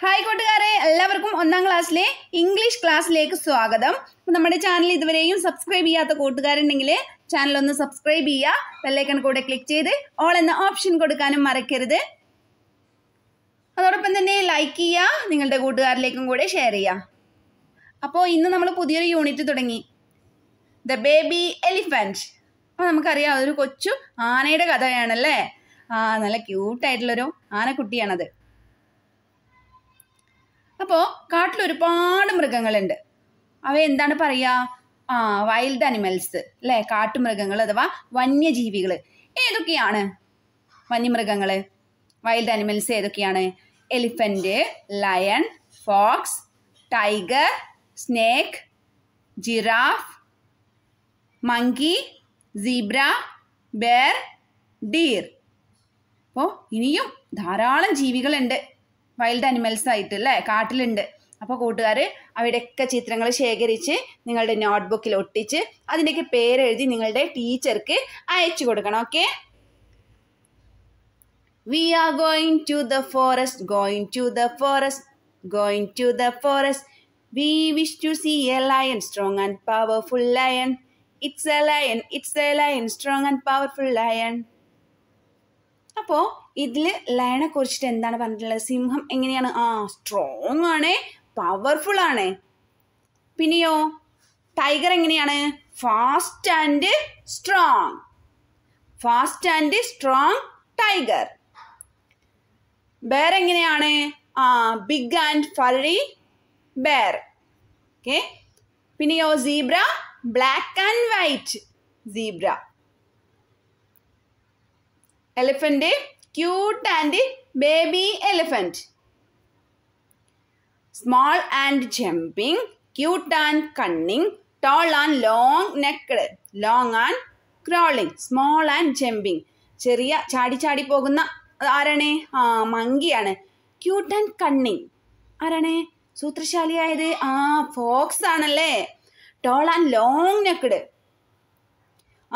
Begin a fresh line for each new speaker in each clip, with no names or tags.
Hi കൂട്ടുകാരെ എല്ലാവർക്കും ഒന്നാം ക്ലാസ്സിലെ ഇംഗ്ലീഷ് ക്ലാസ്സിലേക്ക് സ്വാഗതം നമ്മുടെ ചാനൽ ഇതുവരെയും സബ്സ്ക്രൈബ് ചെയ്യാത്ത കൂട്ടുകാരുണ്ടെങ്കിൽ ചാനൽ ഒന്ന് സബ്സ്ക്രൈബ് ചെയ്യുക ബെല്ലൈക്കൺ കൂടെ ക്ലിക്ക് ചെയ്ത് ഓൾ എന്ന ഓപ്ഷൻ കൊടുക്കാനും മറക്കരുത് അതോടൊപ്പം തന്നെ ലൈക്ക് ചെയ്യുക നിങ്ങളുടെ കൂട്ടുകാരിലേക്കും കൂടെ ഷെയർ ചെയ്യുക അപ്പോൾ ഇന്ന് നമ്മൾ പുതിയൊരു യൂണിറ്റ് തുടങ്ങി ദ ബേബി എലിഫൻറ്റ് അപ്പോൾ നമുക്കറിയാം അതൊരു കൊച്ചു ആനയുടെ കഥയാണല്ലേ ആ നല്ല ക്യൂട്ടായിട്ടുള്ളൊരു ആനക്കുട്ടിയാണത് അപ്പോൾ കാട്ടിൽ ഒരുപാട് മൃഗങ്ങളുണ്ട് അവ എന്താണ് പറയുക ആ വൈൽഡ് അനിമൽസ് അല്ലെ കാട്ടുമൃഗങ്ങൾ അഥവാ വന്യജീവികൾ ഏതൊക്കെയാണ് വന്യമൃഗങ്ങൾ വൈൽഡ് അനിമൽസ് ഏതൊക്കെയാണ് elephant lion fox tiger snake giraffe monkey zebra bear deer അപ്പോൾ ഇനിയും ധാരാളം ജീവികളുണ്ട് വൈൽഡ് അനിമൽസ് ആയിട്ട് അല്ലേ കാട്ടിലുണ്ട് അപ്പോൾ കൂട്ടുകാർ അവിടെയൊക്കെ ചിത്രങ്ങൾ ശേഖരിച്ച് നിങ്ങളുടെ നോട്ട്ബുക്കിൽ ഒട്ടിച്ച് അതിൻ്റെയൊക്കെ പേരെഴുതി നിങ്ങളുടെ ടീച്ചർക്ക് അയച്ചു കൊടുക്കണം okay we are going to the forest going to the forest going to the forest we wish to see a lion strong and powerful lion it's a lion it's a lion strong and powerful lion അപ്പോൾ ഇതിൽ ലയണെ കുറിച്ചിട്ട് എന്താണ് പറഞ്ഞിട്ടുള്ളത് സിംഹം എങ്ങനെയാണ് ആ strong ആണ് powerful ആണ് പിന്നെയോ ടൈഗർ എങ്ങനെയാണ് fast and strong fast and strong tiger bear എങ്ങനെയാണ് ആ big and furry bear okay പിന്നെയോ zebra black and white zebra elephant cute and baby elephant small and jumping cute and cunning tall and long necked long and crawling small and jumping ചെറിയ ചാടി ചാടി പോകുന്ന ആരാണ് ആ മങ്കിയാണ് cute and cunning ആരാണ് സൂത്രശാലിയായത് ആ Fox ആണല്ലേ ടോൾ ആൻഡ് ലോങ് നെക്ക്ഡ്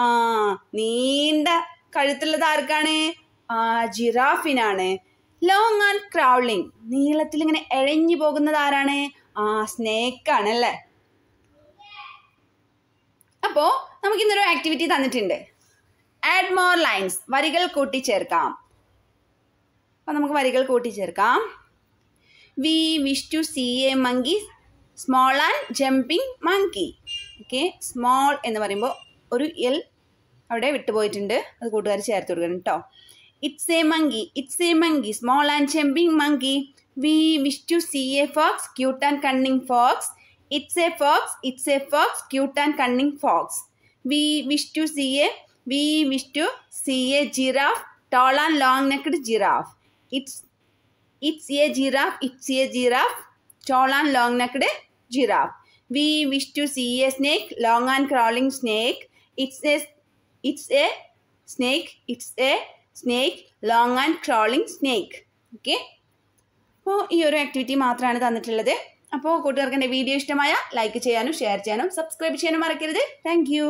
ആ നീണ്ട കഴുത്തുള്ളത് ആർക്കാണ് ആ ജിറാഫിനാണ് ലോങ് ആൻഡ് ക്രൗളിങ് നീളത്തിൽ ഇങ്ങനെ എഴഞ്ഞു പോകുന്നത് ആരാണ് ആ സ്നേക്കാണ് അല്ലേ അപ്പോ നമുക്ക് ഇന്നൊരു ആക്ടിവിറ്റി തന്നിട്ടുണ്ട് ആഡ് മോർ ലൈൻസ് വരികൾ കൂട്ടിച്ചേർക്കാം അപ്പൊ നമുക്ക് വരികൾ കൂട്ടിച്ചേർക്കാം we wish to see a monkey small and jumping monkey okay small എന്ന് പറയുമ്പോൾ ഒരു എൽ അവിടെ വിട്ടുപോയിട്ടുണ്ട് അത് കൂട്ടുകാർ ചേർത്ത് കൊടുക്കണം കേട്ടോ It's a monkey. It's a monkey. Small and jumping monkey. We wish to see a fox. Cute and cunning fox. It's a fox. It's a fox. Cute and cunning fox. We wish to see a. We wish to see a giraffe. Tall and long-necked giraffe. It's it's a giraffe. It's a giraffe. Tall and long-necked giraffe. We wish to see a snake. Long and crawling snake. It's a it's a snake. It's a snake long and crawling snake okay അപ്പോൾ ഈ ഒരു activity മാത്രമാണ് തന്നിട്ടുള്ളത് അപ്പോൾ കൂട്ടുകാർക്ക് എൻ്റെ video ഇഷ്ടമായ like ചെയ്യാനും ഷെയർ ചെയ്യാനും സബ്സ്ക്രൈബ് ചെയ്യാനും മറക്കരുത് താങ്ക്